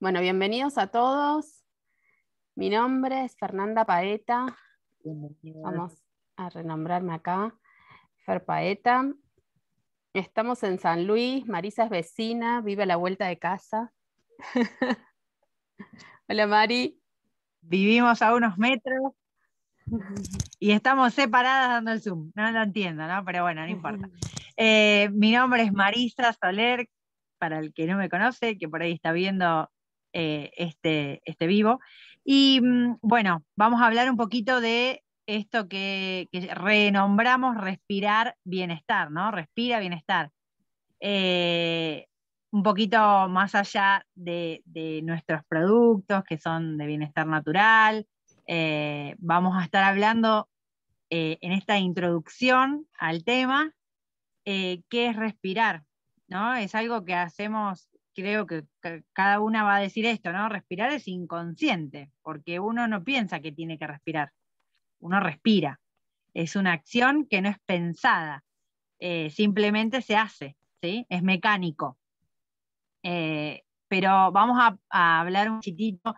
Bueno, bienvenidos a todos. Mi nombre es Fernanda Paeta. Vamos a renombrarme acá. Fer Paeta. Estamos en San Luis. Marisa es vecina, vive a la vuelta de casa. Hola Mari. Vivimos a unos metros y estamos separadas dando el Zoom. No lo entiendo, ¿no? Pero bueno, no importa. Eh, mi nombre es Marisa Soler, para el que no me conoce, que por ahí está viendo eh, este, este vivo. Y mm, bueno, vamos a hablar un poquito de esto que, renombramos respirar bienestar, ¿no? Respira bienestar. Eh, un poquito más allá de, nuestros productos que son de bienestar natural. Eh, vamos a estar hablando en esta introducción al tema, qué es respirar, ¿no? Es algo que hacemos creo que cada una va a decir esto, ¿no? Respirar es inconsciente, porque uno no piensa que tiene que respirar, uno respira. Es una acción que no es pensada, eh, simplemente se hace, ¿sí? Es mecánico. Eh, pero vamos a, hablar un chiquito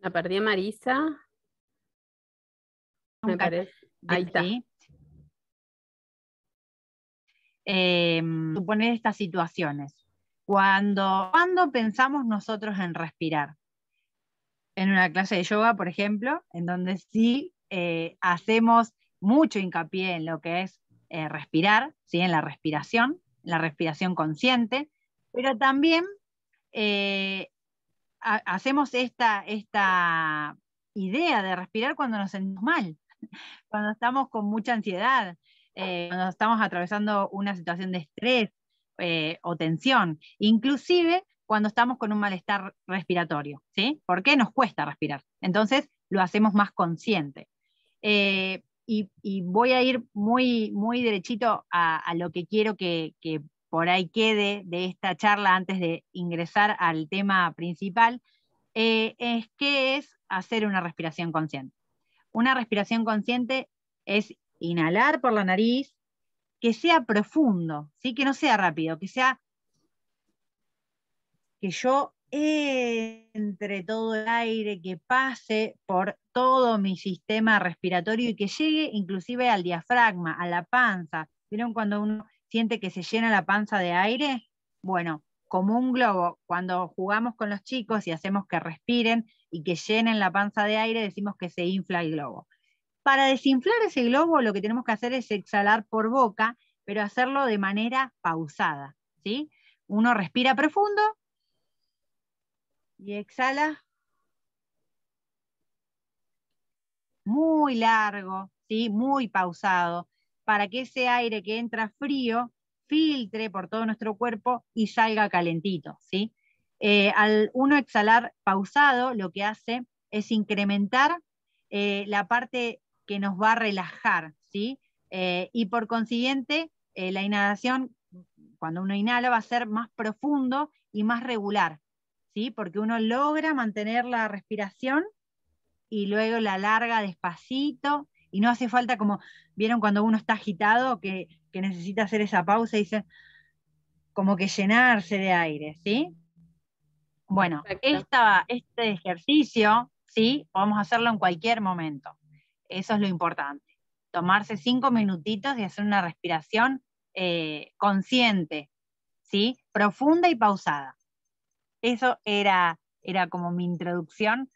La perdí a Marisa. Me parece. Ahí está. Em, suponer estas situaciones. Cuando, cuando pensamos nosotros en respirar. En una clase de yoga, por ejemplo, en donde sí eh, hacemos mucho hincapié en lo que es eh, respirar, ¿sí? en la respiración, la respiración consciente, pero también eh, hacemos esta, esta idea de respirar cuando nos sentimos mal, cuando estamos con mucha ansiedad, eh, cuando estamos atravesando una situación de estrés eh, o tensión, inclusive cuando estamos con un malestar respiratorio, ¿sí? Porque nos cuesta respirar. Entonces lo hacemos más consciente. Eh, y, voy a ir muy, muy derechito a, lo que quiero que, por ahí quede de esta charla antes de ingresar al tema principal, eh, es qué es hacer una respiración consciente. Una respiración consciente es inhalar por la nariz, que sea profundo, ¿sí? que no sea rápido, que sea que yo entre todo el aire, que pase por todo mi sistema respiratorio y que llegue inclusive al diafragma, a la panza. ¿Vieron cuando uno siente que se llena la panza de aire, bueno, como un globo, cuando jugamos con los chicos y hacemos que respiren y que llenen la panza de aire, decimos que se infla el globo. Para desinflar ese globo lo que tenemos que hacer es exhalar por boca, pero hacerlo de manera pausada, ¿sí? Uno respira profundo y exhala muy largo, ¿sí? Muy pausado para que ese aire que entra frío filtre por todo nuestro cuerpo y salga calentito, ¿sí? Eh, al uno exhalar pausado, lo que hace es incrementar eh, la parte que nos va a relajar, ¿sí? Eh, y por consiguiente, la inhalación, cuando uno inhala, va a ser más profundo y más regular, ¿sí? Porque uno logra mantener la respiración y luego la larga despacito y no hace falta como, vieron cuando uno está agitado que, necesita hacer esa pausa y como que llenarse de aire, ¿sí? Bueno, este ejercicio, ¿sí? a hacerlo en cualquier momento. Eso es lo importante. Tomarse cinco minutitos y hacer una respiración eh, consciente, ¿sí? Profunda y pausada. Eso era, era como mi introducción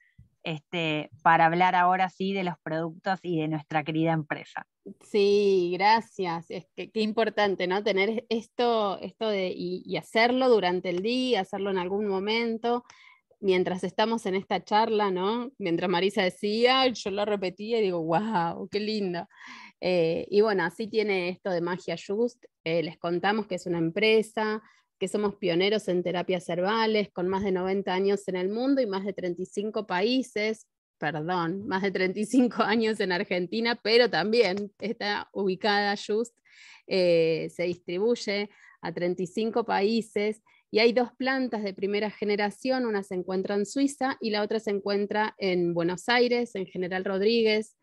este, para hablar ahora sí de los productos y de nuestra querida empresa. Sí, gracias. Es que, qué importante, ¿no? Tener esto, esto de, y, hacerlo durante el día, hacerlo en algún momento mientras estamos en esta charla, ¿no? Mientras Marisa decía, yo lo repetía y digo, wow, qué lindo. Eh, y bueno, así tiene esto de Magia Just. Eh, les contamos que es una empresa que somos pioneros en terapias herbales, con más de 90 años en el mundo y más de 35 países, perdón, más de 35 años en Argentina, pero también está ubicada Just, eh, se distribuye a 35 países y hay dos plantas de primera generación, una se encuentra en Suiza y la otra se encuentra en Buenos Aires, en General Rodríguez.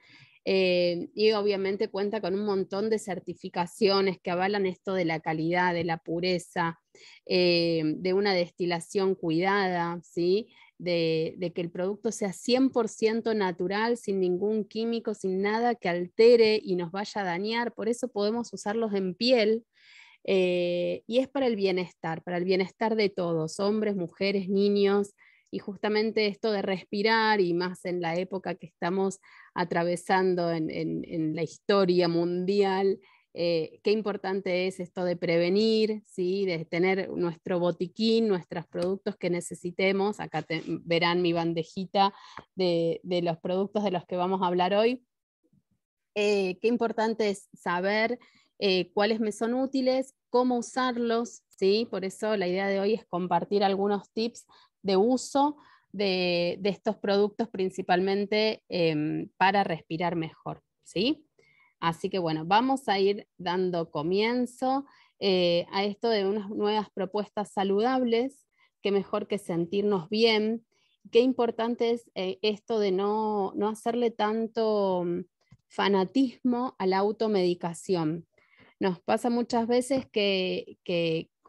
Eh, y obviamente cuenta con un montón de certificaciones que avalan esto de la calidad, de la pureza, eh, de una destilación cuidada, ¿sí? De, que el producto sea 100% natural, sin ningún químico, sin nada que altere y nos vaya a dañar. Por eso podemos usarlos en piel. Eh, y es para el bienestar, para el bienestar de todos, hombres, mujeres, niños, y justamente esto de respirar y más en la época que estamos atravesando en, la historia mundial, eh, qué importante es esto de prevenir, ¿sí? de tener nuestro botiquín, nuestros productos que necesitemos. Acá verán mi bandejita de, los productos de los que vamos a hablar hoy. Eh, qué importante es saber eh, cuáles me son útiles, cómo usarlos, ¿sí? por eso la idea de hoy es compartir algunos tips de uso de, estos productos principalmente em, para respirar mejor. ¿sí? Así que bueno, vamos a ir dando comienzo eh, a esto de unas nuevas propuestas saludables, que mejor que sentirnos bien. Qué importante es eh, esto de no, no hacerle tanto mm, fanatismo a la automedicación. Nos pasa muchas veces que,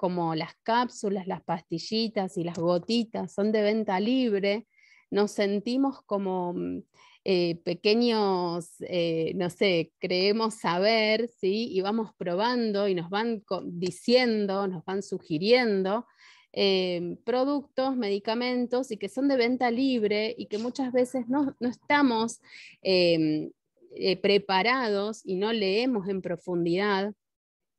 como las cápsulas, las pastillitas y las gotitas son de venta libre, nos sentimos como mm, eh, pequeños, eh, no sé, creemos saber, ¿sí? y vamos probando y nos van diciendo, nos van sugiriendo eh, productos, medicamentos, y que son de venta libre y que muchas veces no, no estamos em, preparados y no leemos en profundidad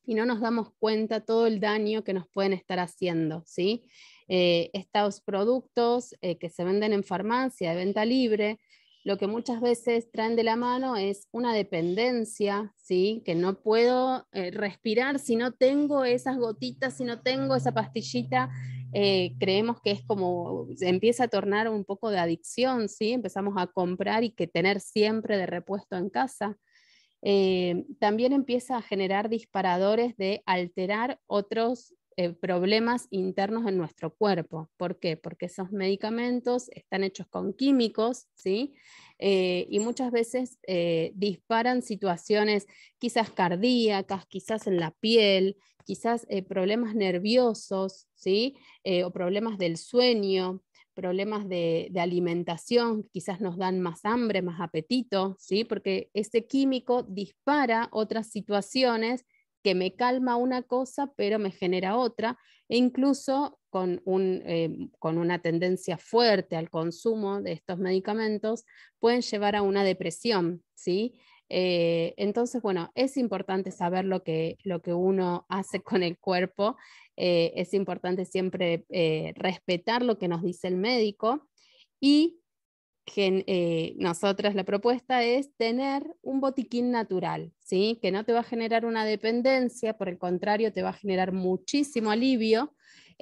y no nos damos cuenta todo el daño que nos pueden estar haciendo. ¿sí? Eh, estos productos eh, que se venden en farmacia, de venta libre, lo que muchas veces traen de la mano es una dependencia, ¿sí? que no puedo eh, respirar si no tengo esas gotitas, si no tengo esa pastillita. creemos que es como, empieza a tornar un poco de adicción, ¿sí? empezamos a comprar y que tener siempre de repuesto en casa. Eh, también empieza a generar disparadores de alterar otros eh, problemas internos en nuestro cuerpo. ¿Por qué? Porque esos medicamentos están hechos con químicos, ¿sí? Eh, y muchas veces disparan situaciones quizás cardíacas, quizás en la piel, quizás problemas nerviosos, ¿sí? o problemas del sueño, problemas de, alimentación, quizás nos dan más hambre, más apetito, ¿sí? porque ese químico dispara otras situaciones que me calma una cosa, pero me genera otra, e incluso con, eh, una tendencia fuerte al consumo de estos medicamentos, pueden llevar a una depresión. Eh, entonces, bueno, es importante saber lo que, lo que uno hace con el cuerpo eh, es importante siempre eh, respetar lo que nos dice el médico y que eh, nosotras la propuesta es tener un botiquín natural, ¿sí? que no te va a generar una dependencia, por el contrario, te va a generar muchísimo alivio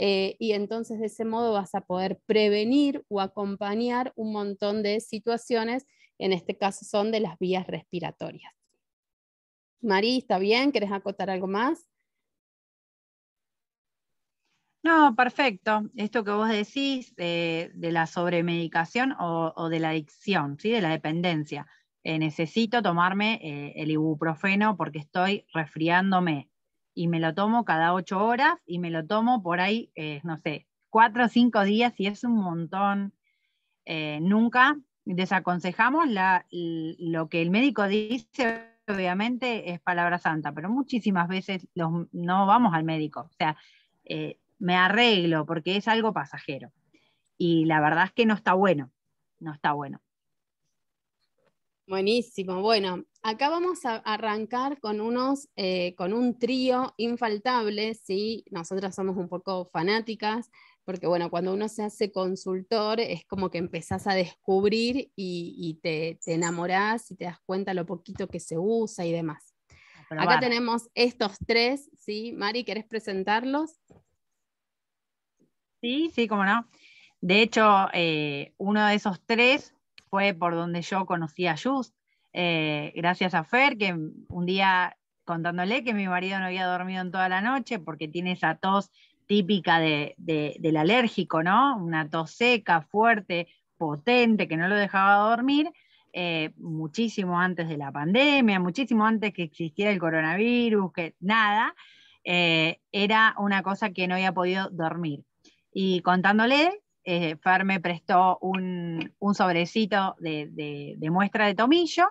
y entonces de ese modo vas a poder prevenir o acompañar un montón de situaciones, en este caso son de las vías respiratorias. Mari, ¿está bien? ¿Quieres acotar algo más? No, perfecto. Esto que vos decís eh, de la sobremedicación o, de la adicción, ¿sí? de la dependencia. Eh, necesito tomarme eh, el ibuprofeno porque estoy resfriándome y me lo tomo cada ocho horas y me lo tomo por ahí, no sé, cuatro o cinco días y es un montón. nunca desaconsejamos lo que el médico dice obviamente es palabra santa, pero muchísimas veces no vamos al médico. O sea, me arreglo, porque es algo pasajero. Y la verdad es que no está bueno, no está bueno. Buenísimo, bueno, acá vamos a arrancar con unos, eh, con un trío infaltable, sí, nosotras somos un poco fanáticas, porque bueno, cuando uno se hace consultor es como que empezás a descubrir y, te, te, enamorás y te das cuenta lo poquito que se usa y demás. Acá tenemos estos tres, ¿sí? Mari, ¿querés presentarlos? Sí, sí, cómo no. De hecho, eh, uno de esos tres fue por donde yo conocí a Just, eh, gracias a Fer, que un día contándole que mi marido no había dormido en toda la noche porque tiene esa tos típica del alérgico, ¿no? Una tos seca, fuerte, potente, que no lo dejaba dormir, eh, muchísimo antes de la pandemia, muchísimo antes que existiera el coronavirus, que nada, era una cosa que no había podido dormir. Y contándole, eh, me prestó un, sobrecito de, muestra de tomillo.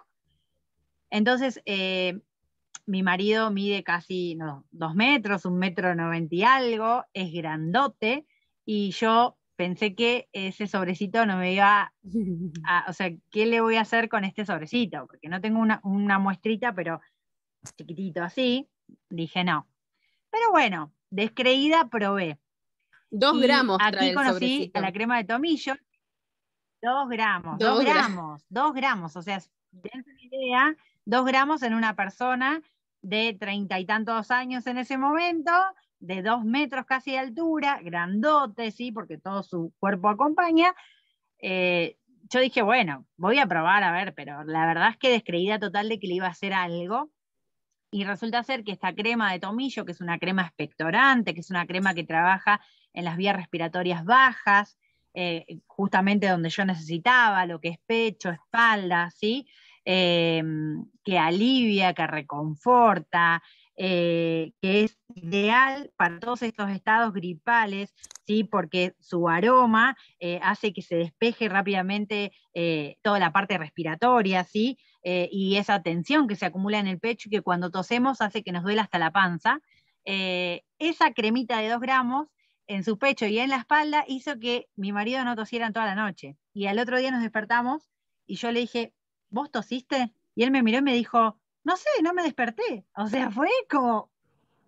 Entonces, eh, mi marido mide casi dos metros, un metro noventa y algo, es grandote, y yo pensé que ese sobrecito no me iba a, o sea, ¿qué le voy a hacer con este sobrecito? Porque no tengo una, una muestrita, pero chiquitito así, dije no. Pero bueno, descreída probé. Dos gramos. Aquí conocí a la crema de tomillo. Dos gramos, dos, gramos, dos gramos. O sea, una idea, dos gramos en una persona de treinta y tantos años en ese momento, de dos metros casi de altura, grandote, sí, porque todo su cuerpo acompaña. Eh, yo dije, bueno, voy a probar a ver, pero la verdad es que descreída total de que le iba a hacer algo. Y resulta ser que esta crema de tomillo, que es una crema expectorante, que es una crema que trabaja en las vías respiratorias bajas, eh, justamente donde yo necesitaba, lo que es pecho, espalda, ¿sí? Eh, que alivia, que reconforta, eh, que es ideal para todos estos estados gripales, ¿sí? porque su aroma hace que se despeje rápidamente toda la parte respiratoria, ¿sí? y esa tensión que se acumula en el pecho y que cuando tosemos hace que nos duela hasta la panza. esa cremita de 2 gramos en su pecho y en la espalda hizo que mi marido no tosiera toda la noche. Y al otro día nos despertamos y yo le dije, ¿vos tosiste? Y él me miró y me dijo, no sé, no me desperté. O sea, fue como,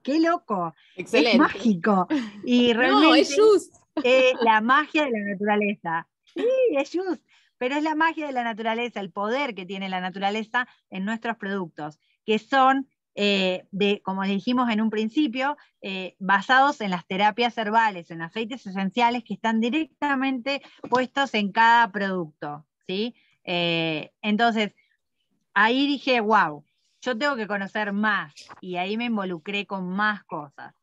qué loco. Excelente. Es mágico. Y realmente es la magia de la naturaleza. Sí, es just. Pero es la magia de la naturaleza, el poder que tiene la naturaleza en nuestros productos, que son eh, de, como dijimos en un principio, eh, basados en las terapias herbales, en aceites esenciales que están directamente puestos en cada producto. ¿sí? Eh, entonces, ahí dije, wow, yo tengo que conocer más y ahí me involucré con más cosas.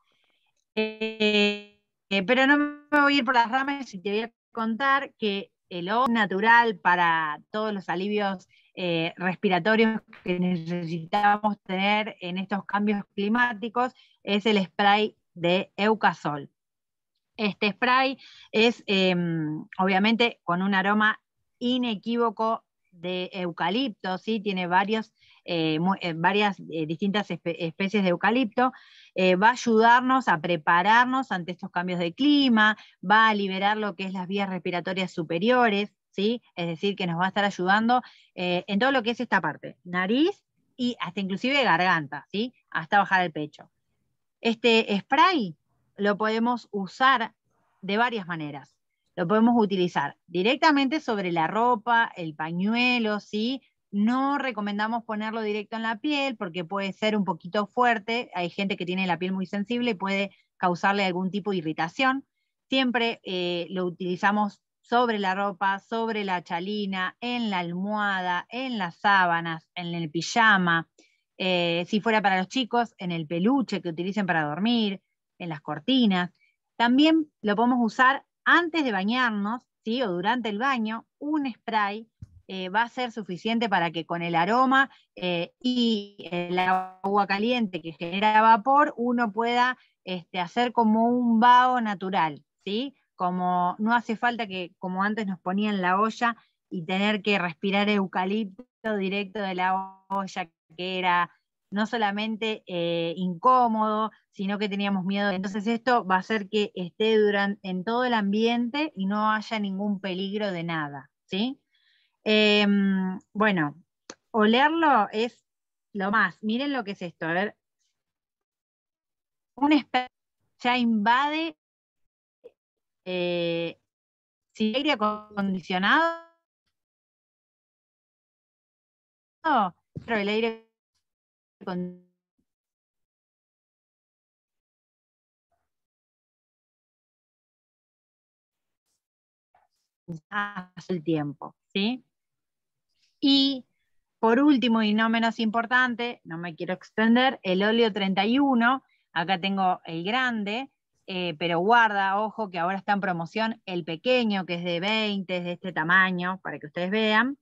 pero no me voy a ir por las ramas y te voy a contar que el ojo natural para todos los alivios eh, respiratorios que necesitamos tener en estos cambios climáticos es el spray de Eucasol. Este spray es em, obviamente con un aroma inequívoco de eucalipto, ¿sí? tiene eh, eh, varias distintas especies de eucalipto, va a ayudarnos a prepararnos ante estos cambios de clima, va a liberar lo que es las vías respiratorias superiores, es decir, que nos va a estar ayudando eh, en todo lo que es esta parte, nariz y hasta inclusive garganta, ¿sí? Hasta bajar el pecho. Este spray lo podemos usar de varias maneras. Lo podemos utilizar directamente sobre la ropa, el pañuelo, ¿sí? No recomendamos ponerlo directo en la piel porque puede ser un poquito fuerte. Hay gente que tiene la piel muy sensible y puede causarle algún tipo de irritación. Siempre eh, lo utilizamos sobre la ropa, sobre la chalina, en la almohada, en las sábanas, en el pijama, eh, si fuera para los chicos, en el peluche que utilicen para dormir, en las cortinas. También lo podemos usar antes de bañarnos, ¿sí? o durante el baño, un spray eh, va a ser suficiente para que con el aroma eh, y el agua caliente que genera vapor, uno pueda este, hacer como un vaho natural, ¿sí? como no hace falta que, como antes nos ponían la olla y tener que respirar eucalipto directo de la olla, que era no solamente eh, incómodo, sino que teníamos miedo. Entonces esto va a hacer que esté en todo el ambiente y no haya ningún peligro de nada. ¿sí? Em, bueno, olerlo es lo más. Miren lo que es esto. A ver, un ya invade eh, el aire acondicionado, pero el aire acondicionado, el tiempo, ¿sí? Y por último y no menos importante, no me quiero extender, el óleo 31, acá tengo el grande, eh, pero guarda, ojo, que ahora está en promoción el pequeño, que es de 20, es de este tamaño, para que ustedes vean.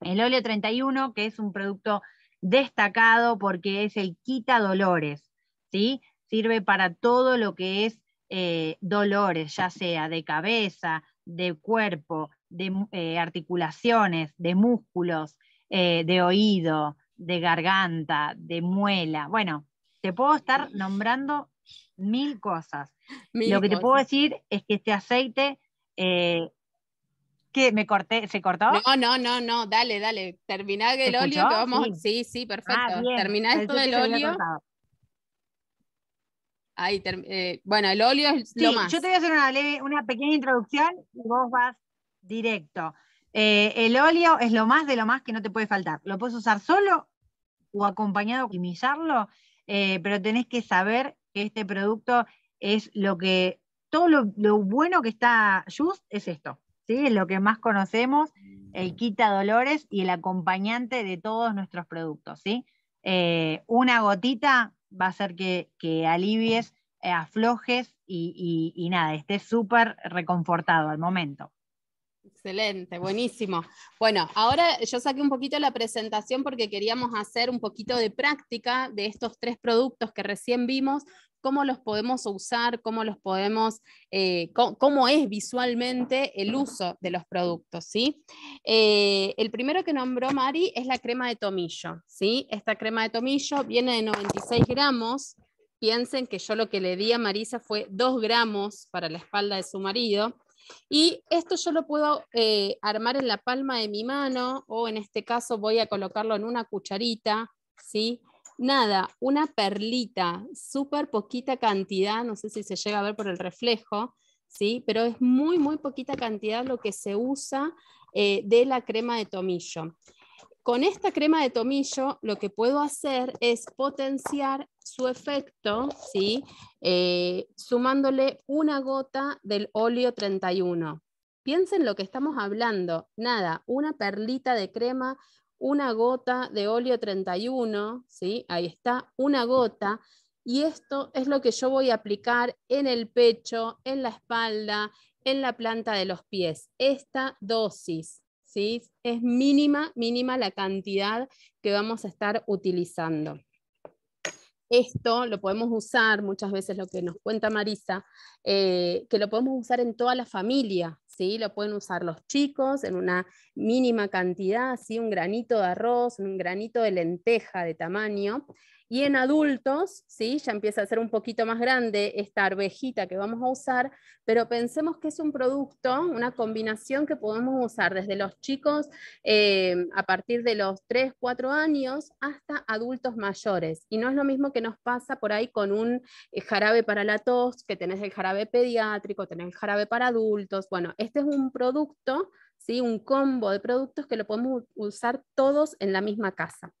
El óleo 31, que es un producto destacado porque es el quita dolores, ¿sí? Sirve para todo lo que es eh, dolores, ya sea de cabeza, de cuerpo, de eh, articulaciones, de músculos, de oído, de garganta, de muela. Bueno, te puedo estar nombrando mil cosas. Lo que te puedo decir es que este aceite, eh, que me corté, ¿se cortó? No, no, no, no, dale, dale, terminá el óleo sí, sí, perfecto, ah, terminá esto del eh, bueno, el óleo es lo más. Yo te voy a hacer una, una pequeña introducción y vos vas directo. Eh, el óleo es lo más de lo más que no te puede faltar. Lo puedes usar solo o acompañado, optimizarlo, pero tenés que saber que este producto es lo que, todo lo, bueno que está Just es esto, ¿sí? es lo que más conocemos, el quita dolores y el acompañante de todos nuestros productos. ¿sí? Eh, una gotita va a hacer que, alivies, eh, aflojes y, y nada, estés súper reconfortado al momento. Excelente, buenísimo. Bueno, ahora yo saqué un poquito la presentación porque queríamos hacer un poquito de práctica de estos tres productos que recién vimos, cómo los podemos usar, cómo los podemos, eh, cómo, es visualmente el uso de los productos, ¿sí? Eh, el primero que nombró Mari es la crema de tomillo, ¿sí? Esta crema de tomillo viene de 96 gramos, piensen que yo lo que le di a Marisa fue 2 gramos para la espalda de su marido, y esto yo lo puedo eh, armar en la palma de mi mano o en este caso voy a colocarlo en una cucharita, ¿sí? Nada, una perlita, súper poquita cantidad, no sé si se llega a ver por el reflejo, ¿sí? Pero es muy, muy poquita cantidad lo que se usa eh, de la crema de tomillo. Con esta crema de tomillo lo que puedo hacer es potenciar su efecto, ¿sí? Eh, sumándole una gota del óleo 31. Piensen lo que estamos hablando. Nada, una perlita de crema, una gota de óleo 31, ¿sí? Ahí está, una gota. Y esto es lo que yo voy a aplicar en el pecho, en la espalda, en la planta de los pies. Esta dosis, ¿sí? Es mínima, mínima la cantidad que vamos a estar utilizando esto lo podemos usar, muchas veces lo que nos cuenta Marisa, eh, que lo podemos usar en toda la familia, ¿sí? Lo pueden usar los chicos en una mínima cantidad, Un granito de arroz, un granito de lenteja de tamaño, y en adultos, ¿sí? ya empieza a ser un poquito más grande esta arvejita que vamos a usar, pero pensemos que es un producto, una combinación que podemos usar desde los chicos eh, a partir de los 3, 4 años hasta adultos mayores. Y no es lo mismo que nos pasa por ahí con un eh, jarabe para la tos, que tenés el jarabe pediátrico, tenés el jarabe para adultos. Bueno, este es un producto, ¿sí? un combo de productos que lo podemos usar todos en la misma casa.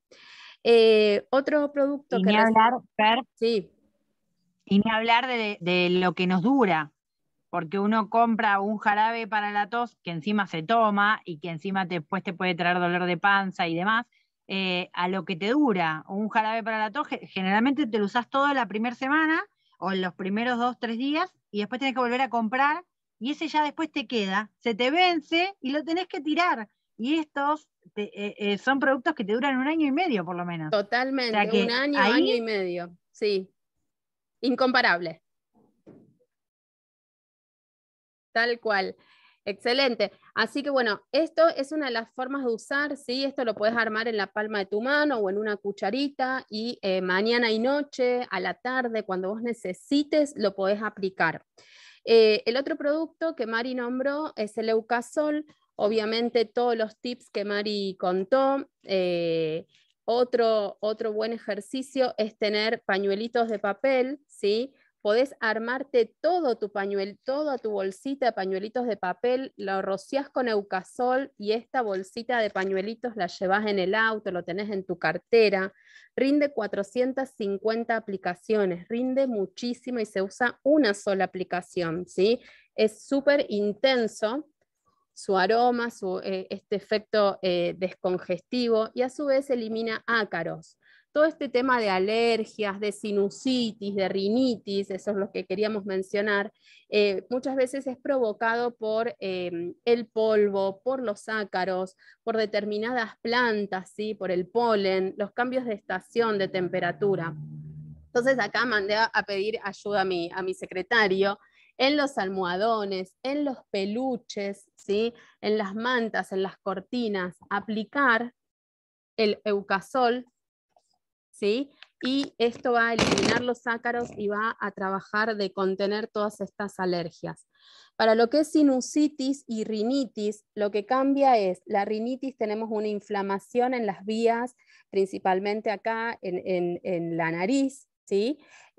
Eh, otro producto que... Ni hablar, sí. Y ni hablar de, lo que nos dura, porque uno compra un jarabe para la tos que encima se toma y que encima después te puede traer dolor de panza y demás, eh, a lo que te dura un jarabe para la tos, generalmente te lo usas toda la primera semana o en los primeros dos, tres días y después tenés que volver a comprar y ese ya después te queda, se te vence y lo tenés que tirar. Y estos eh, eh, son productos que te duran un año y medio por lo menos. Totalmente, un año, año y medio, sí. Incomparable. Tal cual. Excelente. Así que bueno, esto es una de las formas de usar, ¿sí? Esto lo puedes armar en la palma de tu mano o en una cucharita y eh, mañana y noche, a la tarde, cuando vos necesites, lo podés aplicar. el otro producto que Mari nombró es el Eucasol. Obviamente todos los tips que Mari contó. Eh, otro, otro buen ejercicio es tener pañuelitos de papel, ¿sí? podés armarte todo tu pañuel, toda tu bolsita de pañuelitos de papel, lo rociás con eucasol y esta bolsita de pañuelitos la llevas en el auto, lo tenés en tu cartera. Rinde 450 aplicaciones, rinde muchísimo y se usa una sola aplicación, ¿sí? Es súper intenso su aroma, su, eh, este efecto eh, descongestivo y a su vez elimina ácaros. Todo este tema de alergias, de sinusitis, de rinitis, eso es lo que queríamos mencionar, eh, muchas veces es provocado por em, el polvo, por los ácaros, por determinadas plantas, ¿sí? por el polen, los cambios de estación, de temperatura. Entonces acá mandé a pedir ayuda a mi secretario en los almohadones, en los peluches, ¿sí? en las mantas, en las cortinas, aplicar el eucasol, ¿sí? y esto va a eliminar los ácaros y va a trabajar de contener todas estas alergias. Para lo que es sinusitis y rinitis, lo que cambia es, la rinitis tenemos una inflamación en las vías, principalmente acá en la nariz,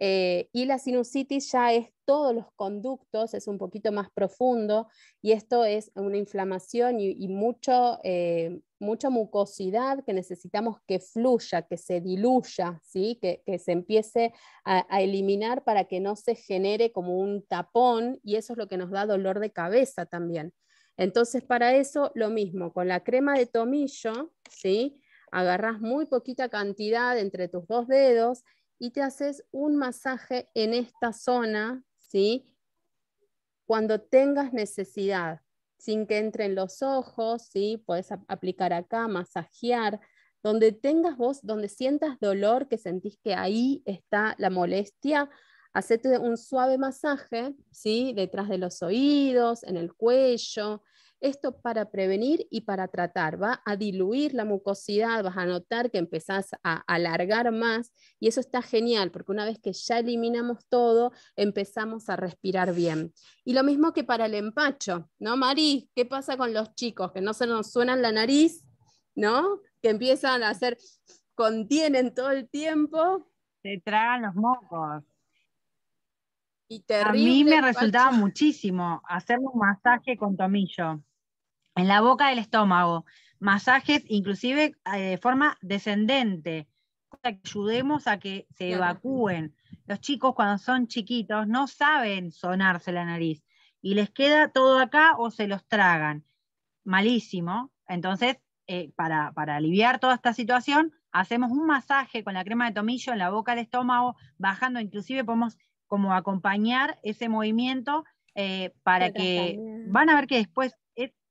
eh, y la sinusitis ya es todos los conductos, es un poquito más profundo y esto es una inflamación y, eh, mucha mucosidad que necesitamos que fluya, que se diluya, ¿sí? que, se empiece a, eliminar para que no se genere como un tapón y eso es lo que nos da dolor de cabeza también. Entonces para eso lo mismo, con la crema de tomillo, ¿sí? agarras muy poquita cantidad entre tus dos dedos y te haces un masaje en esta zona, ¿sí? Cuando tengas necesidad, sin que entren los ojos, ¿sí? Puedes aplicar acá, masajear, donde tengas vos, donde sientas dolor, que sentís que ahí está la molestia, hacete un suave masaje, ¿sí? Detrás de los oídos, en el cuello, esto para prevenir y para tratar. Va a diluir la mucosidad, vas a notar que empezás a alargar más y eso está genial porque una vez que ya eliminamos todo, empezamos a respirar bien. Y lo mismo que para el empacho, ¿no, Mari? ¿Qué pasa con los chicos que no se nos suenan la nariz, ¿no? Que empiezan a hacer, contienen todo el tiempo. Se tragan los mocos. Y a mí me resultaba muchísimo hacer un masaje con tomillo en la boca del estómago, masajes inclusive ah, de forma descendente, que ayudemos a que se evacúen. Los chicos cuando son chiquitos no saben sonarse la nariz y les queda todo acá o se los tragan. Malísimo. Entonces, eh, para, aliviar toda esta situación, hacemos un masaje con la crema de tomillo en la boca del estómago, bajando, inclusive podemos como acompañar ese movimiento eh, para que van a ver que después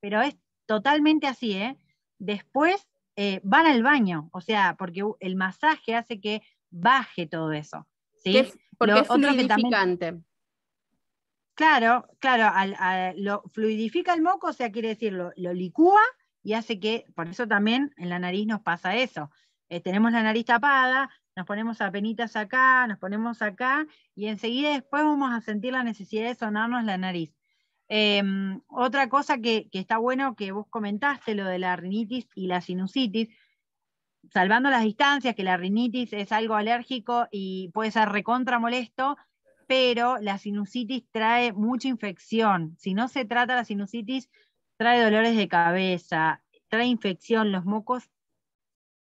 pero es totalmente así, ¿eh? Después eh, van al baño, o sea, porque el masaje hace que baje todo eso. ¿sí? porque es otro fluidificante. claro, claro, lo fluidifica el moco, o sea, quiere decir, lo, licúa y hace que, por eso también en la nariz nos pasa eso. Eh, tenemos la nariz tapada, nos ponemos apenitas acá, nos ponemos acá, y enseguida después vamos a sentir la necesidad de sonarnos la nariz. Em, otra cosa que, está bueno que vos comentaste, lo de la rinitis y la sinusitis, salvando las distancias, que la rinitis es algo alérgico y puede ser recontra molesto, pero la sinusitis trae mucha infección. Si no se trata la sinusitis, trae dolores de cabeza, trae infección, los mocos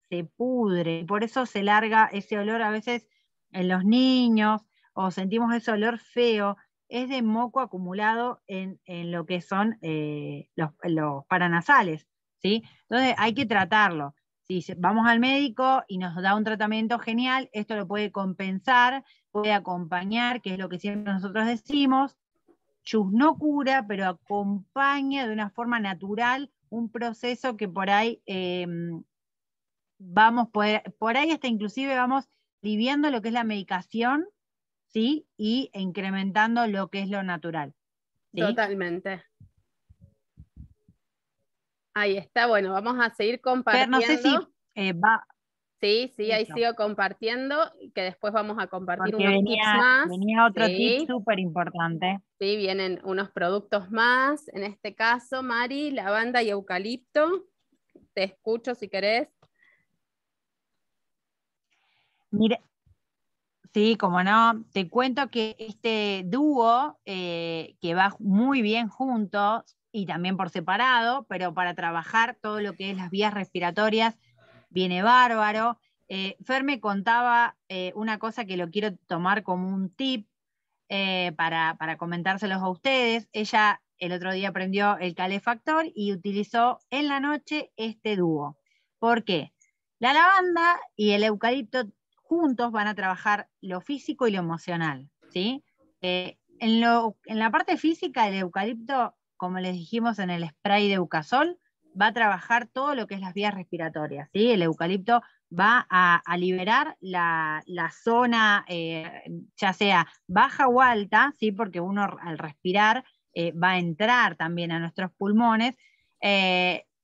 se pudre, por eso se larga ese olor a veces en los niños o sentimos ese olor feo es de moco acumulado en, lo que son eh, los, paranasales. ¿sí? Entonces hay que tratarlo. Si vamos al médico y nos da un tratamiento genial, esto lo puede compensar, puede acompañar, que es lo que siempre nosotros decimos. Chus no cura, pero acompaña de una forma natural un proceso que por ahí eh, vamos, por ahí hasta inclusive vamos viviendo lo que es la medicación y incrementando lo que es lo natural. Totalmente. Ahí está, bueno, vamos a seguir compartiendo. Pero no sé si eh, va. Sí, sí, ahí sigo compartiendo, que después vamos a compartir unos tips más. Venía otro tip súper importante. Sí, vienen unos productos más, en este caso, Mari, lavanda y eucalipto. Te escucho si querés. Mire, Sí, como no, te cuento que este dúo eh, que va muy bien juntos y también por separado, pero para trabajar todo lo que es las vías respiratorias, viene bárbaro. Eh, Fer me contaba eh, una cosa que lo quiero tomar como un tip para, para comentárselos a ustedes. Ella el otro día prendió el calefactor y utilizó en la noche este dúo. ¿Por qué? La lavanda y el eucalipto juntos van a trabajar lo físico y lo emocional. ¿sí? Eh, en, la parte física, el eucalipto, como les dijimos en el spray de Eucasol, va a trabajar todo lo que es las vías respiratorias. ¿sí? El eucalipto va a, liberar la, zona, eh, ya sea baja o alta, ¿sí? porque uno al respirar eh, va a entrar también a nuestros pulmones,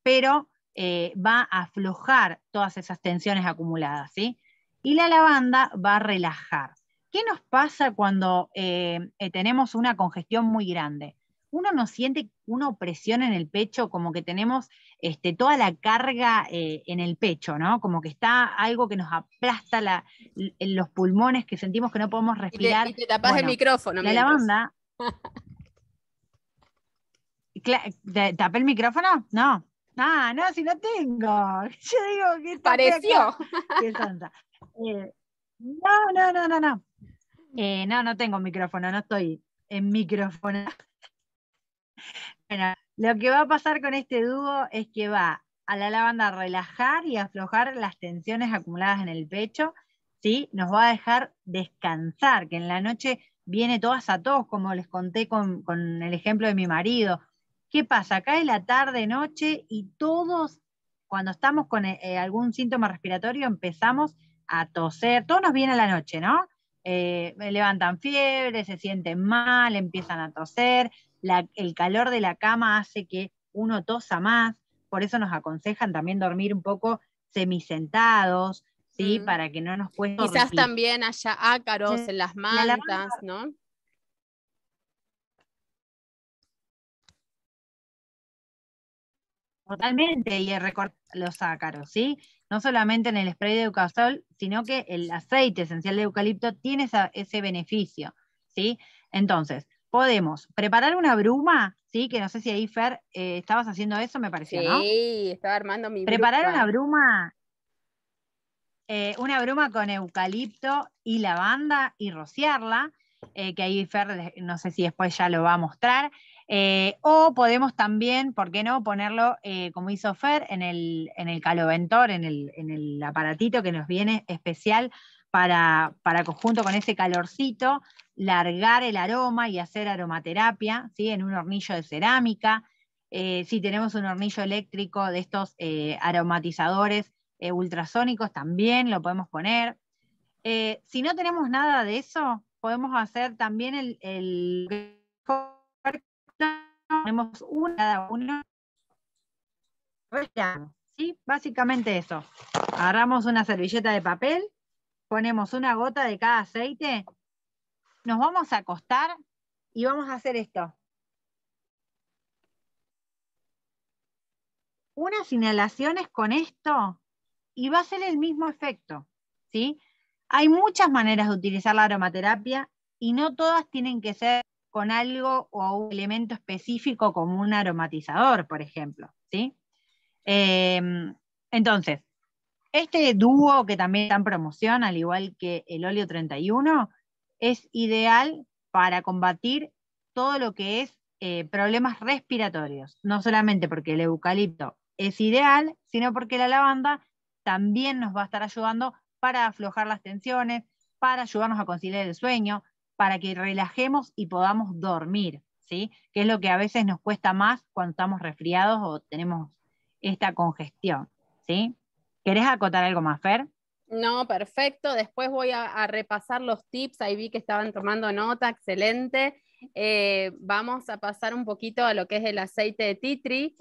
pero va a aflojar todas esas tensiones acumuladas. ¿sí? y la lavanda va a relajar. ¿Qué nos pasa cuando eh, eh, tenemos una congestión muy grande? Uno nos siente una opresión en el pecho, como que tenemos este, toda la carga eh, en el pecho, ¿no? Como que está algo que nos aplasta los pulmones, que sentimos que no podemos respirar. Y te, el micrófono. La lavanda. ¿Tapé el micrófono? No. Ah, no, si no tengo. Yo digo que. Pareció. Qué no, no, no, no, no. no, no tengo micrófono, no estoy en micrófono. bueno, lo que va a pasar con este dúo es que va a la lavanda a relajar y aflojar las tensiones acumuladas en el pecho, ¿sí? Nos va a dejar descansar, que en la noche viene todas a todos, como les conté con, el ejemplo de mi marido. ¿Qué pasa? Cae la tarde, noche y todos, cuando estamos con algún síntoma respiratorio, empezamos a toser, todo nos viene a la noche, ¿no? Eh, levantan fiebre, se sienten mal, empiezan a toser, el calor de la cama hace que uno tosa más, por eso nos aconsejan también dormir un poco semisentados, ¿sí? Mm. Para que no nos puedan Quizás también haya ácaros en las mantas, ¿no? Totalmente, y el recortar los ácaros, ¿sí? No solamente en el spray de eucalipto, sino que el aceite esencial de eucalipto tiene ese beneficio, ¿sí? Entonces, podemos preparar una bruma, ¿sí? Que no sé si ahí, Fer, eh, estabas haciendo eso, me pareció, ¿no? Sí, estaba armando mi Preparar una bruma, eh, una bruma con eucalipto y lavanda y rociarla, eh, que ahí Fer, no sé si después ya lo va a mostrar. Eh, o podemos también, ¿por qué no?, ponerlo, eh, como hizo Fer, en el, en caloventor, en el, aparatito que nos viene especial para, para, conjunto con ese calorcito, largar el aroma y hacer aromaterapia, ¿sí? En un hornillo de cerámica. Eh, si tenemos un hornillo eléctrico de estos aromatizadores ultrasónicos, también lo podemos poner. si no tenemos nada de eso, podemos hacer también el ponemos una cada uno, ¿sí? Básicamente eso. Agarramos una servilleta de papel, ponemos una gota de cada aceite, nos vamos a acostar y vamos a hacer esto. Unas inhalaciones con esto y va a ser el mismo efecto, ¿sí? Hay muchas maneras de utilizar la aromaterapia y no todas tienen que ser con algo o un elemento específico como un aromatizador, por ejemplo. ¿sí? Em, entonces, este dúo que también está en promoción, al igual que el óleo 31, es ideal para combatir todo lo que es eh, problemas respiratorios, no solamente porque el eucalipto es ideal, sino porque la lavanda también nos va a estar ayudando para aflojar las tensiones, para ayudarnos a conciliar el sueño, para que relajemos y podamos dormir, ¿sí? Que es lo que a veces nos cuesta más cuando estamos resfriados o tenemos esta congestión, ¿sí? ¿Querés acotar algo más, Fer? No, perfecto. Después voy a, repasar los tips. Ahí vi que estaban tomando nota, excelente. Eh, vamos a pasar un poquito a lo que es el aceite de titri.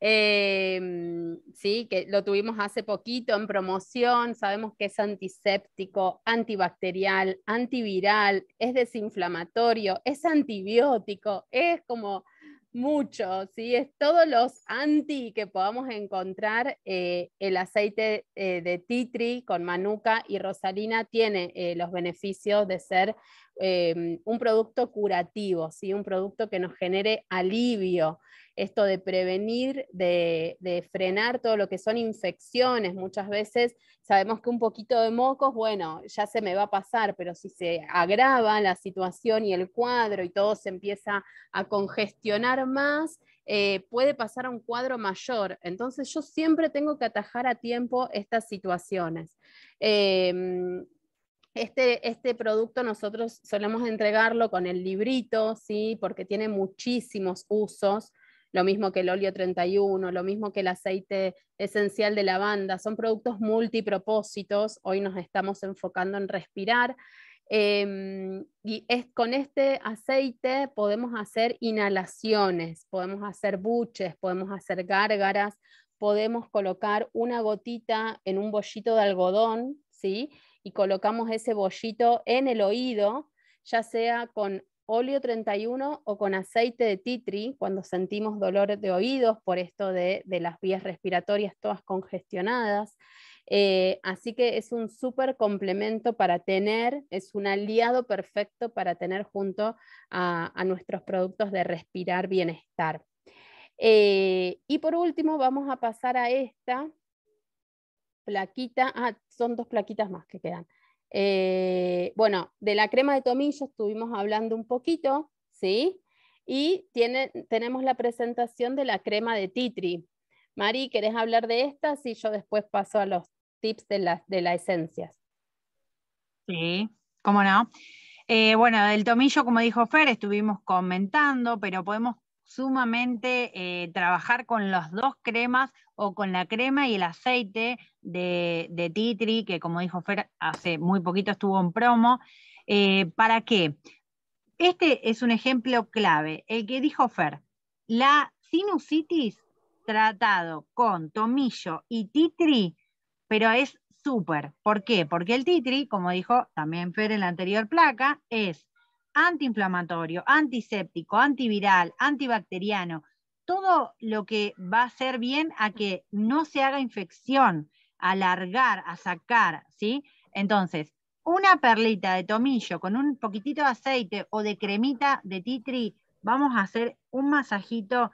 Em, sí, que lo tuvimos hace poquito en promoción, sabemos que es antiséptico, antibacterial, antiviral, es desinflamatorio, es antibiótico, es como mucho, ¿sí? Es todos los anti que podamos encontrar. Eh, el aceite eh, de titri con manuca y rosalina tiene eh, los beneficios de ser em, un producto curativo, ¿sí? Un producto que nos genere alivio esto de prevenir, de, frenar todo lo que son infecciones. Muchas veces sabemos que un poquito de mocos, bueno, ya se me va a pasar, pero si se agrava la situación y el cuadro y todo se empieza a congestionar más, eh, puede pasar a un cuadro mayor. Entonces yo siempre tengo que atajar a tiempo estas situaciones. Em, este, este, producto nosotros solemos entregarlo con el librito, ¿sí? porque tiene muchísimos usos lo mismo que el óleo 31, lo mismo que el aceite esencial de lavanda, son productos multipropósitos, hoy nos estamos enfocando en respirar. Em, y con este aceite podemos hacer inhalaciones, podemos hacer buches, podemos hacer gárgaras, podemos colocar una gotita en un bollito de algodón, ¿sí? Y colocamos ese bollito en el oído, ya sea con óleo 31 o con aceite de titri cuando sentimos dolor de oídos por esto de, las vías respiratorias todas congestionadas. Eh, así que es un súper complemento para tener, es un aliado perfecto para tener junto a, nuestros productos de respirar bienestar. Eh, y por último, vamos a pasar a esta plaquita. Ah, son dos plaquitas más que quedan. Eh, bueno, de la crema de tomillo estuvimos hablando un poquito, ¿sí? Y tenemos la presentación de la crema de titri. Mari, ¿querés hablar de esta? Si yo después paso a los tips de las de la esencias. Sí, cómo no. Eh, bueno, del tomillo, como dijo Fer, estuvimos comentando, pero podemos sumamente eh, trabajar con las dos cremas o con la crema y el aceite de, Titri, que como dijo Fer, hace muy poquito estuvo en promo. Eh, ¿Para qué? Este es un ejemplo clave, el que dijo Fer. La sinusitis tratado con tomillo y titri, pero es súper. ¿Por qué? Porque el titri, como dijo también Fer en la anterior placa, es antiinflamatorio, antiséptico, antiviral, antibacteriano todo lo que va a hacer bien a que no se haga infección, alargar, a sacar, ¿sí? Entonces, una perlita de tomillo con un poquitito de aceite o de cremita de titri, vamos a hacer un masajito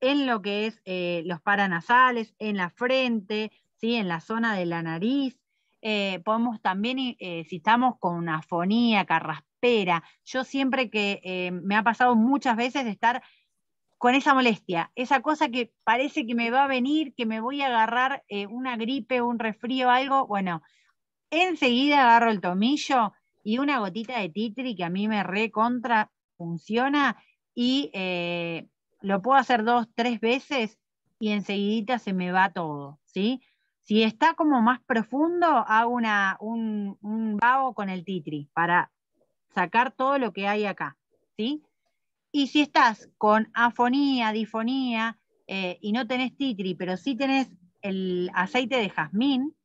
en lo que es eh, los paranasales, en la frente, ¿sí? en la zona de la nariz. Eh, podemos también, eh, si estamos con una fonía, carraspera, yo siempre que me ha pasado muchas veces de estar con esa molestia, esa cosa que parece que me va a venir, que me voy a agarrar eh, una gripe, un resfrío, algo, bueno, enseguida agarro el tomillo y una gotita de titri que a mí me recontra funciona y eh, lo puedo hacer dos, tres veces y enseguida se me va todo, ¿sí? Si está como más profundo, hago una, un, un vago con el titri para sacar todo lo que hay acá, ¿sí? Y si estás con afonía, difonía eh, y no tenés titri, pero sí tenés el aceite de jazmín,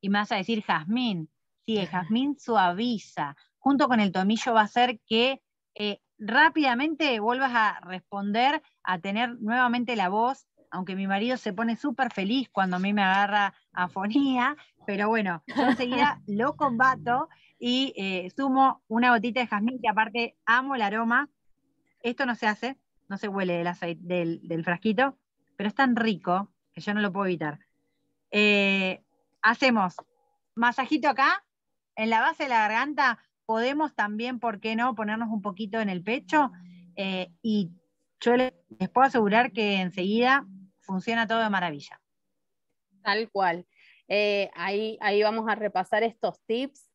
y me vas a decir jazmín, sí, el jazmín suaviza, junto con el tomillo va a hacer que eh, rápidamente vuelvas a responder, a tener nuevamente la voz, aunque mi marido se pone súper feliz cuando a mí me agarra afonía, pero bueno, yo enseguida lo combato y eh, sumo una gotita de jazmín, que aparte amo el aroma, esto no se hace, no se huele del, aceite, del, frasquito, pero es tan rico que yo no lo puedo evitar. Eh, hacemos masajito acá, en la base de la garganta, podemos también, ¿por qué no?, ponernos un poquito en el pecho eh, y yo les, puedo asegurar que enseguida funciona todo de maravilla. Tal cual. Eh, ahí, vamos a repasar estos tips.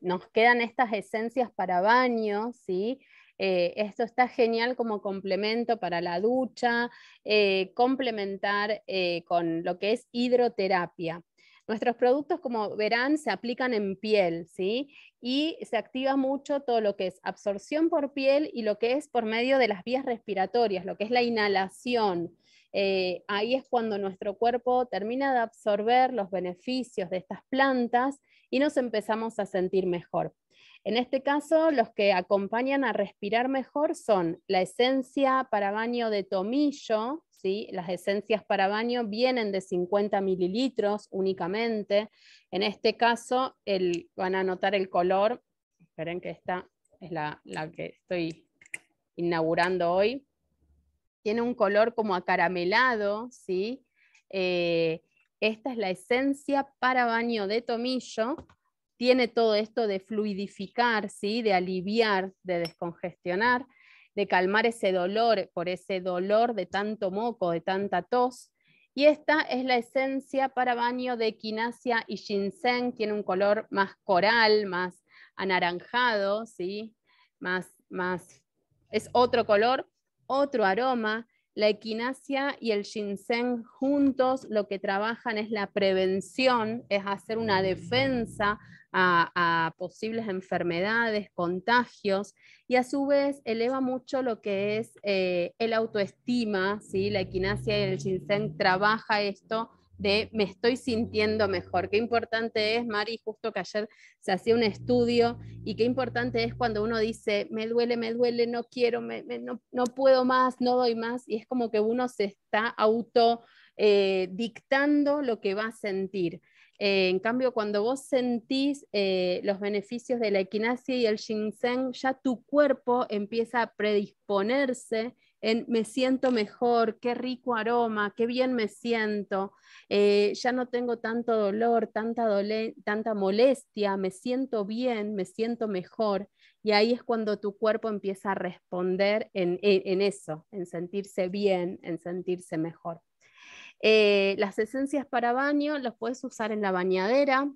nos quedan estas esencias para baño, ¿sí? Eh, esto está genial como complemento para la ducha, eh, complementar eh, con lo que es hidroterapia. Nuestros productos, como verán, se aplican en piel, ¿sí? Y se activa mucho todo lo que es absorción por piel y lo que es por medio de las vías respiratorias, lo que es la inhalación. ahí es cuando nuestro cuerpo termina de absorber los beneficios de estas plantas y nos empezamos a sentir mejor. En este caso, los que acompañan a respirar mejor son la esencia para baño de tomillo, ¿sí? las esencias para baño vienen de 50 mililitros únicamente. En este caso, van a notar el color, esperen que esta es la, que estoy inaugurando hoy. Tiene un color como acaramelado, ¿sí? Eh, esta es la esencia para baño de tomillo tiene todo esto de fluidificar, de aliviar, de descongestionar, de calmar ese dolor, por ese dolor de tanto moco, de tanta tos. Y esta es la esencia para baño de equinacia y ginseng, tiene un color más coral, más anaranjado, ¿sí? más, más, es otro color, otro aroma. La equinacia y el ginseng juntos lo que trabajan es la prevención, es hacer una defensa a, posibles enfermedades, contagios, y a su vez eleva mucho lo que es eh, el autoestima, la equinacia y el ginseng trabaja esto de me estoy sintiendo mejor. Qué importante es, Mari, justo que ayer se hacía un estudio, y qué importante es cuando uno dice, me duele, me duele, no quiero, no, puedo más, no doy más, y es como que uno se está auto eh, dictando lo que va a sentir. Eh, en cambio, cuando vos sentís eh, los beneficios de la equinasia y el ginseng, ya tu cuerpo empieza a predisponerse en me siento mejor, qué rico aroma, qué bien me siento, eh, ya no tengo tanto dolor, tanta, tanta molestia, me siento bien, me siento mejor. Y ahí es cuando tu cuerpo empieza a responder en eso, en sentirse bien, en sentirse mejor. Eh, las esencias para baño las puedes usar en la bañadera,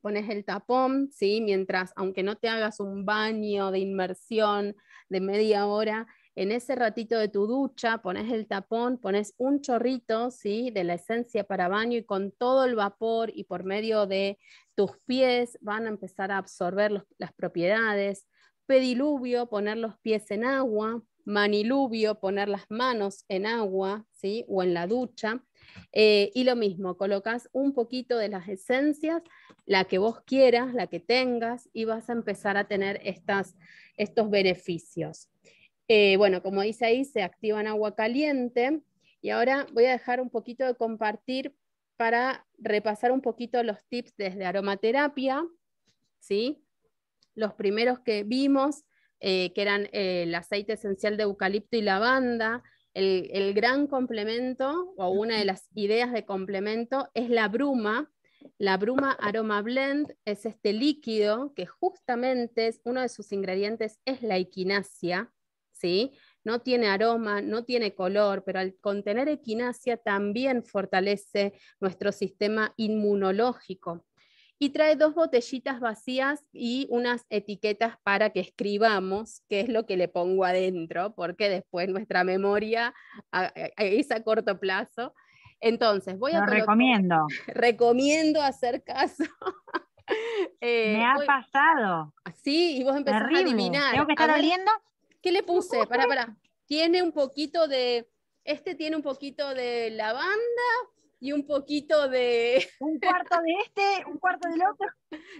pones el tapón, ¿sí? mientras, aunque no te hagas un baño de inmersión de media hora, en ese ratito de tu ducha pones el tapón, pones un chorrito ¿sí? de la esencia para baño y con todo el vapor y por medio de tus pies van a empezar a absorber las propiedades. Pediluvio, poner los pies en agua, maniluvio, poner las manos en agua ¿sí? o en la ducha. Eh, y lo mismo, colocas un poquito de las esencias, la que vos quieras, la que tengas, y vas a empezar a tener estas, estos beneficios. Eh, bueno, como dice ahí, se activan agua caliente. Y ahora voy a dejar un poquito de compartir para repasar un poquito los tips desde aromaterapia. ¿sí? Los primeros que vimos eh, que eran eh, el aceite esencial de eucalipto y lavanda. El, el, gran complemento, o una de las ideas de complemento, es la bruma. La bruma aroma blend es este líquido que justamente es, uno de sus ingredientes es la equinacia, ¿sí? no tiene aroma, no tiene color, pero al contener equinacia también fortalece nuestro sistema inmunológico y trae dos botellitas vacías y unas etiquetas para que escribamos qué es lo que le pongo adentro, porque después nuestra memoria es a corto plazo. Entonces, voy a... Lo recomiendo. Recomiendo hacer caso. Eh, Me ha pasado. Ah, sí, y vos empezás a adivinar. ¿Tengo que estar oliendo? ¿Qué le puse? Pará, Tiene un poquito de... Este tiene un poquito de lavanda, y un poquito de... Un cuarto de este, un cuarto del otro.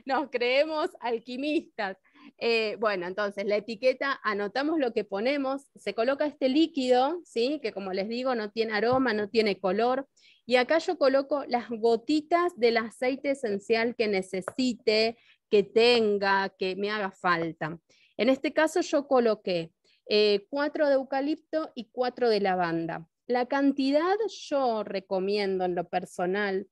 Nos creemos alquimistas. Eh, bueno, entonces la etiqueta, anotamos lo que ponemos, se coloca este líquido, ¿sí? que como les digo, no tiene aroma, no tiene color, y acá yo coloco las gotitas del aceite esencial que necesite, que tenga, que me haga falta. En este caso yo coloqué eh, cuatro de eucalipto y cuatro de lavanda. La cantidad yo recomiendo en lo personal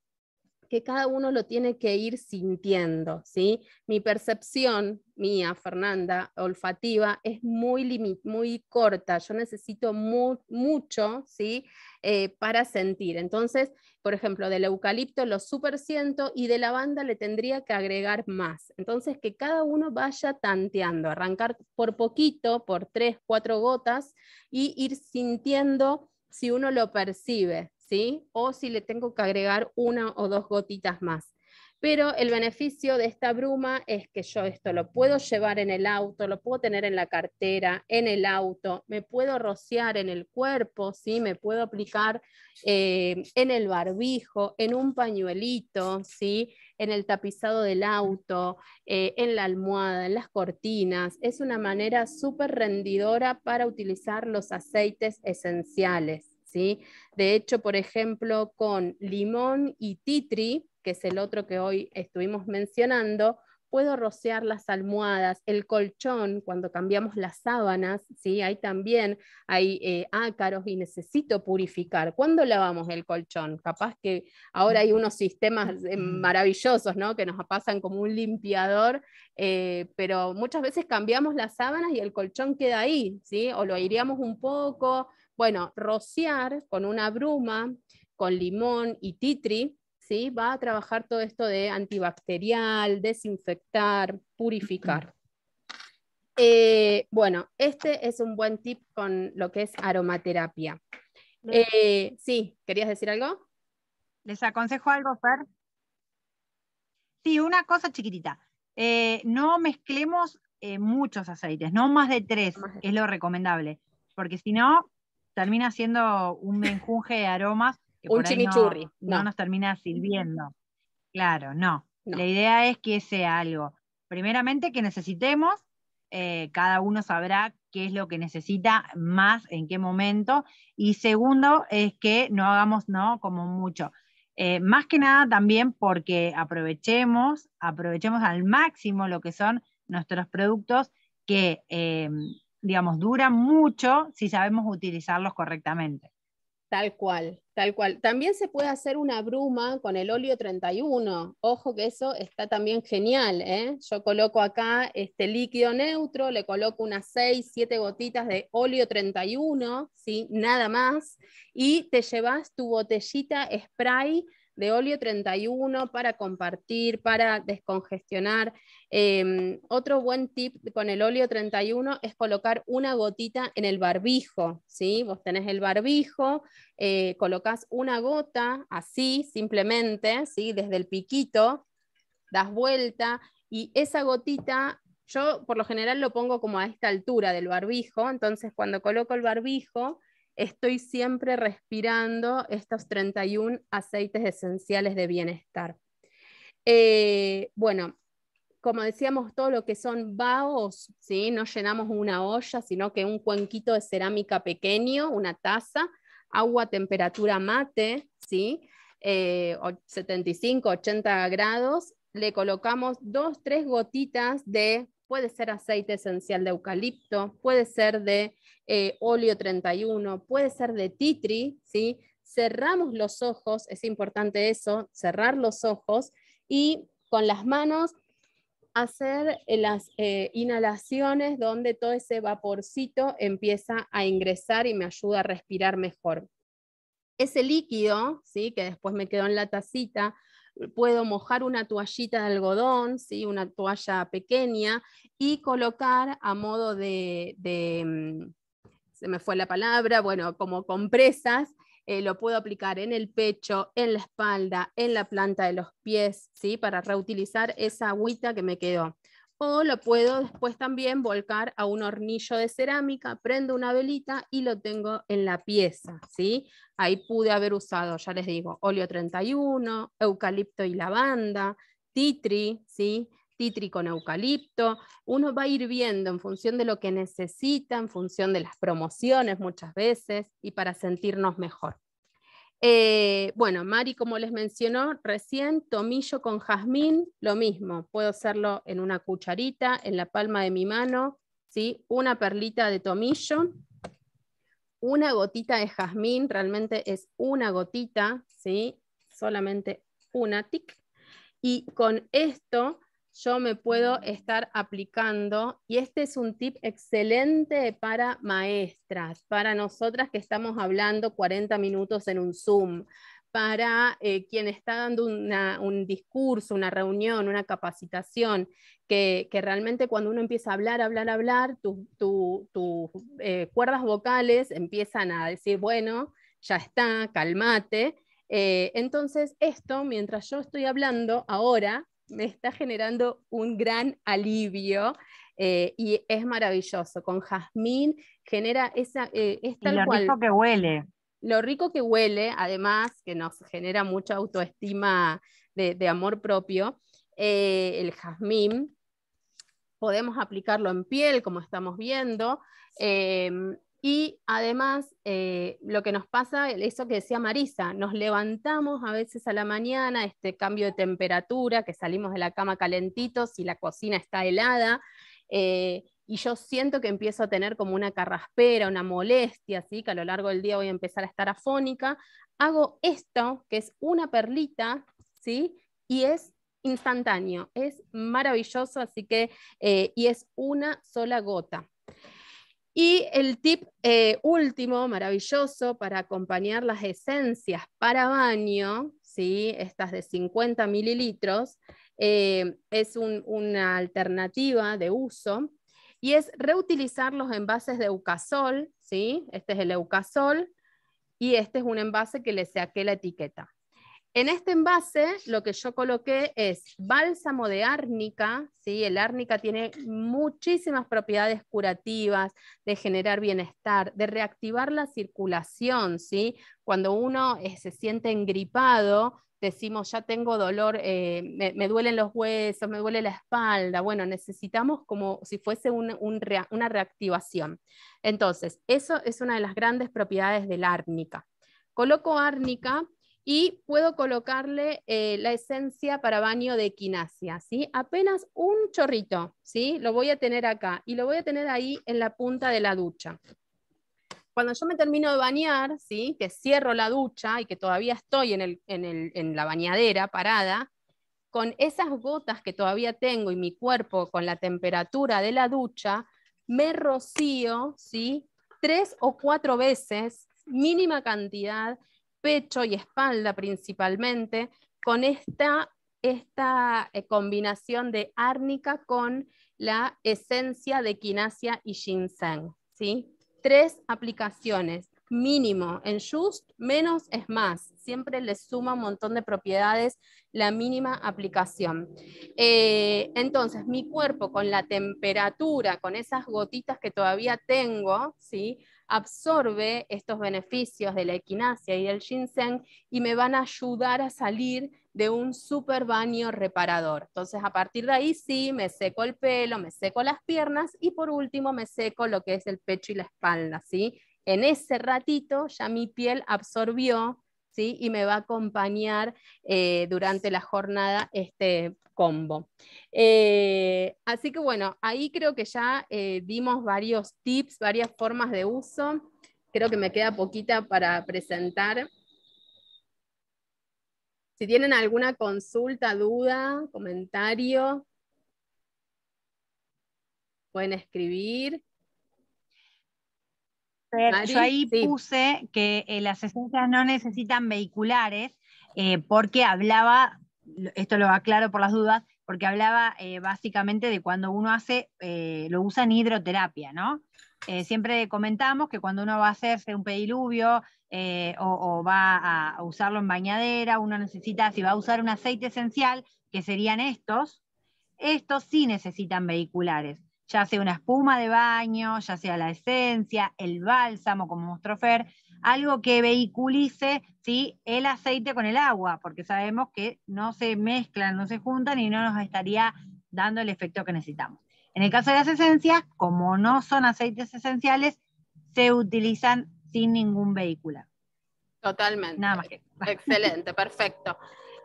que cada uno lo tiene que ir sintiendo, ¿sí? Mi percepción mía, Fernanda, olfativa, es muy, muy corta, yo necesito mucho, ¿sí? Eh, para sentir. Entonces, por ejemplo, del eucalipto lo super siento y de lavanda le tendría que agregar más. Entonces, que cada uno vaya tanteando, arrancar por poquito, por tres, cuatro gotas y ir sintiendo si uno lo percibe, ¿sí? O si le tengo que agregar una o dos gotitas más. Pero el beneficio de esta bruma es que yo esto lo puedo llevar en el auto, lo puedo tener en la cartera, en el auto, me puedo rociar en el cuerpo, ¿sí? me puedo aplicar eh, en el barbijo, en un pañuelito, en el tapizado del auto, eh, en la almohada, en las cortinas. Es una manera súper rendidora para utilizar los aceites esenciales. De hecho, por ejemplo, con limón y titri, que es el otro que hoy estuvimos mencionando, puedo rociar las almohadas, el colchón, cuando cambiamos las sábanas, ¿sí? ahí también hay eh, ácaros y necesito purificar. ¿Cuándo lavamos el colchón? Capaz que ahora hay unos sistemas eh, mm. maravillosos ¿no? que nos pasan como un limpiador, eh, pero muchas veces cambiamos las sábanas y el colchón queda ahí, ¿sí? o lo iríamos un poco. Bueno, rociar con una bruma, con limón y titri, va a trabajar todo esto de antibacterial, desinfectar, purificar. Eh, bueno, este es un buen tip con lo que es aromaterapia. Eh, sí, ¿querías decir algo? ¿Les aconsejo algo, Fer? Sí, una cosa chiquitita. Eh, no mezclemos muchos aceites, no más de tres, es lo recomendable, porque si no, termina siendo un menjunje de aromas un chimichurri. No, nos termina sirviendo. Claro, no. La idea es que sea algo, primeramente, que necesitemos, eh, cada uno sabrá qué es lo que necesita más, en qué momento, y segundo es que no hagamos, ¿no? Como mucho. Eh, más que nada también porque aprovechemos, aprovechemos al máximo lo que son nuestros productos que, em, digamos, duran mucho si sabemos utilizarlos correctamente. Tal cual. Tal cual. También se puede hacer una bruma con el óleo 31. Ojo que eso está también genial. ¿eh? Yo coloco acá este líquido neutro, le coloco unas 6, 7 gotitas de óleo 31, ¿sí? nada más, y te llevas tu botellita spray de óleo 31 para compartir, para descongestionar. Em, otro buen tip con el óleo 31 es colocar una gotita en el barbijo. ¿sí? Vos tenés el barbijo, eh, colocas una gota así, simplemente, desde el piquito, das vuelta y esa gotita yo por lo general lo pongo como a esta altura del barbijo, entonces cuando coloco el barbijo, estoy siempre respirando estos 31 aceites esenciales de bienestar. Eh, bueno, como decíamos, todo lo que son vaos, ¿sí? no llenamos una olla, sino que un cuenquito de cerámica pequeño, una taza, agua a temperatura mate, ¿sí? 75, eh, 80 grados, le colocamos dos, tres gotitas de puede ser aceite esencial de eucalipto, puede ser de eh, óleo 31, puede ser de titri, ¿sí? Cerramos los ojos, es importante eso, cerrar los ojos y con las manos hacer eh, las eh, inhalaciones donde todo ese vaporcito empieza a ingresar y me ayuda a respirar mejor. Ese líquido, ¿sí? que después me quedó en la tacita, puedo mojar una toallita de algodón, ¿sí? una toalla pequeña, y colocar a modo de, mm, se me fue la palabra, bueno, como compresas, eh, lo puedo aplicar en el pecho, en la espalda, en la planta de los pies, para reutilizar esa agüita que me quedó o lo puedo después también volcar a un hornillo de cerámica, prendo una velita y lo tengo en la pieza, ¿sí? Ahí pude haber usado, ya les digo, óleo 31, eucalipto y lavanda, titri, ¿sí? Titri con eucalipto. Uno va a ir viendo en función de lo que necesita, en función de las promociones muchas veces y para sentirnos mejor. Eh, bueno, Mari, como les mencionó recién, tomillo con jazmín, lo mismo, puedo hacerlo en una cucharita, en la palma de mi mano, ¿sí? una perlita de tomillo, una gotita de jazmín, realmente es una gotita, ¿sí? solamente una tic, y con esto yo me puedo mm. estar aplicando. Y este es un tip excelente para maestras, para nosotras que estamos hablando 40 minutos en un Zoom, para eh, quien está dando un discurso, una reunión, una capacitación, que, realmente cuando uno empieza a hablar, hablar, hablar, tus eh, cuerdas vocales empiezan a decir, bueno, ya está, calmate. Eh, entonces, esto, mientras yo estoy hablando ahora, me está generando un gran alivio eh, y es maravilloso. Con jazmín genera esa... Eh, lo rico que huele. Lo rico que huele, además, que nos genera mucha autoestima de, amor propio, eh, el jazmín, podemos aplicarlo en piel, como estamos viendo, em, y además, eh, lo que nos pasa, eso que decía Marisa, nos levantamos a veces a la mañana, este cambio de temperatura, que salimos de la cama calentitos y la cocina está helada, eh, y yo siento que empiezo a tener como una carraspera, una molestia, que a lo largo del día voy a empezar a estar afónica. Hago esto, que es una perlita, ¿sí? Y es instantáneo, es maravilloso, así que, eh, y es una sola gota. Y el tip eh, último, maravilloso, para acompañar las esencias para baño, ¿sí? estas de 50 mililitros, eh, es una alternativa de uso, y es reutilizar los envases de eucasol, ¿sí? este es el eucasol, y este es un envase que le saqué la etiqueta. En este envase lo que yo coloqué es bálsamo de árnica, ¿sí? el árnica tiene muchísimas propiedades curativas, de generar bienestar, de reactivar la circulación, ¿sí? cuando uno eh, se siente engripado, decimos ya tengo dolor, eh, me, duelen los huesos, me duele la espalda, bueno, necesitamos como si fuese una reactivación. Entonces, eso es una de las grandes propiedades del árnica. Coloco árnica y puedo colocarle eh, la esencia para baño de equinacia, ¿sí? Apenas un chorrito, ¿sí? Lo voy a tener acá y lo voy a tener ahí en la punta de la ducha. Cuando yo me termino de bañar, ¿sí? Que cierro la ducha y que todavía estoy en, la bañadera parada, con esas gotas que todavía tengo y mi cuerpo con la temperatura de la ducha, me rocío, ¿sí? Tres o cuatro veces, mínima cantidad, pecho y espalda principalmente, con esta, esta eh, combinación de árnica con la esencia de quinasia y ginseng. ¿sí? Tres aplicaciones, mínimo. En Just, menos es más. Siempre le suma un montón de propiedades la mínima aplicación. Eh, entonces, mi cuerpo con la temperatura, con esas gotitas que todavía tengo, ¿sí? absorbe estos beneficios de la equinacia y del ginseng y me van a ayudar a salir de un super baño reparador. Entonces, a partir de ahí sí, me seco el pelo, me seco las piernas y por último me seco lo que es el pecho y la espalda, ¿sí? En ese ratito ya mi piel absorbió y me va a acompañar eh, durante la jornada este combo. Eh, así que bueno, ahí creo que ya eh, dimos varios tips, varias formas de uso. Creo que me queda poquita para presentar. Si tienen alguna consulta, duda, comentario, pueden escribir. Yo ahí puse que eh, las esencias no necesitan vehiculares eh, porque hablaba, esto lo aclaro por las dudas, porque hablaba eh, básicamente de cuando uno hace, lo usa en hidroterapia, ¿no? siempre comentamos que cuando uno va a hacerse un pediluvio o, va a usarlo en bañadera, uno necesita, si va a usar un aceite esencial, que serían estos, estos sí necesitan vehiculares ya sea una espuma de baño, ya sea la esencia, el bálsamo, como mostró algo que vehiculice el aceite con el agua, porque sabemos que no se mezclan, no se juntan y no nos estaría dando el efecto que necesitamos. En el caso de las esencias, como no son aceites esenciales, se utilizan sin ningún vehículo. Totalmente. Nada más que. Excelente, perfecto.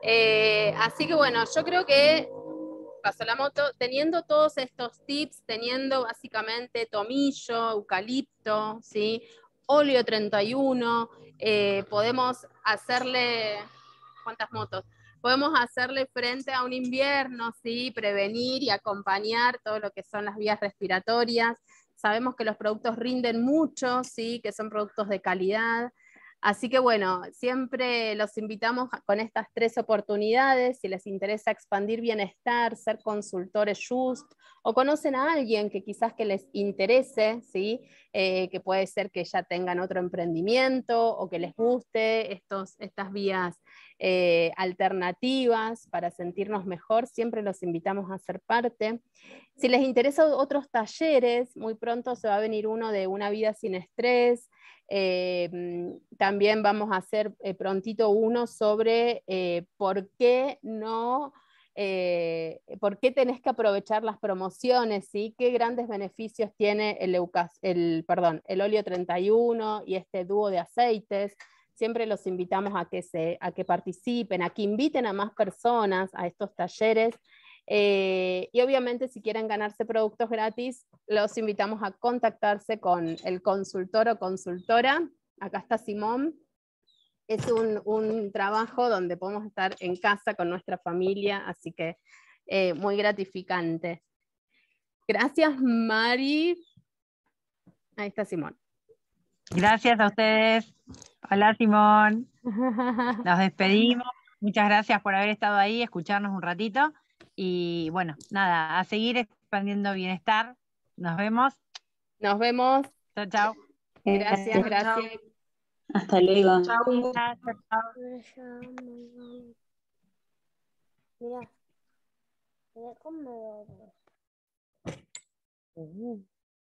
Eh, así que bueno, yo creo que pasó la moto, teniendo todos estos tips, teniendo básicamente tomillo, eucalipto, ¿sí? óleo 31, eh, podemos hacerle, ¿cuántas motos? Podemos hacerle frente a un invierno, ¿sí? prevenir y acompañar todo lo que son las vías respiratorias. Sabemos que los productos rinden mucho, ¿sí? que son productos de calidad. Así que bueno, siempre los invitamos con estas tres oportunidades, si les interesa expandir bienestar, ser consultores just o conocen a alguien que quizás que les interese, ¿sí? Eh, que puede ser que ya tengan otro emprendimiento o que les guste estas vías eh, alternativas para sentirnos mejor, siempre los invitamos a ser parte. Si les interesa otros talleres, muy pronto se va a venir uno de una vida sin estrés eh, mm, también vamos a hacer eh, prontito uno sobre eh, por qué no, por qué tenés que aprovechar las promociones, y qué grandes beneficios tiene el, perdón, el óleo 31 y este dúo de aceites. Siempre los invitamos a que participen, a que inviten a más personas a estos talleres eh, y obviamente si quieren ganarse productos gratis, los invitamos a contactarse con el consultor o consultora. Acá está Simón. Es un, trabajo donde podemos estar en casa con nuestra familia, así que eh, muy gratificante. Gracias, Mari. Ahí está Simón. Gracias a ustedes. Hola, Simón. Nos despedimos. Muchas gracias por haber estado ahí, escucharnos un ratito. Y bueno, nada, a seguir expandiendo bienestar. Nos vemos. Nos vemos. Chao, chao. Gracias, gracias. Hasta luego. Chao, Mira, mira cómo uh.